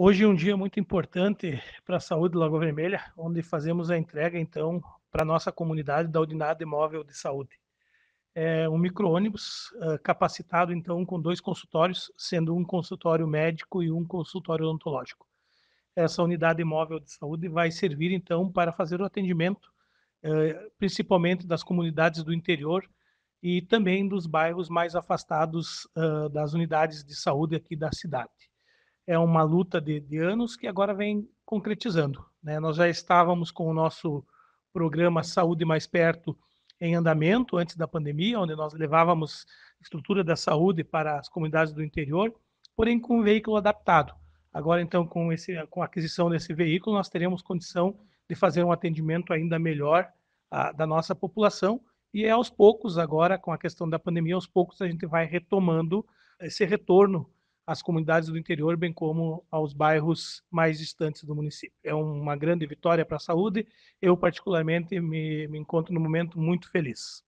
Hoje é um dia muito importante para a saúde do Lagoa Vermelha, onde fazemos a entrega, então, para a nossa comunidade da unidade móvel de Saúde. É um micro-ônibus ah, capacitado, então, com dois consultórios, sendo um consultório médico e um consultório odontológico. Essa unidade móvel de saúde vai servir, então, para fazer o atendimento, ah, principalmente das comunidades do interior e também dos bairros mais afastados ah, das unidades de saúde aqui da cidade é uma luta de, de anos que agora vem concretizando. Né? Nós já estávamos com o nosso programa Saúde Mais Perto em andamento antes da pandemia, onde nós levávamos estrutura da saúde para as comunidades do interior, porém com um veículo adaptado. Agora, então, com, esse, com a aquisição desse veículo, nós teremos condição de fazer um atendimento ainda melhor a, ah, da nossa população e é aos poucos agora, com a questão da pandemia, aos poucos a gente vai retomando esse retorno às comunidades do interior, bem como aos bairros mais distantes do município. É uma grande vitória para a saúde. Eu, particularmente, me, me encontro no momento muito feliz.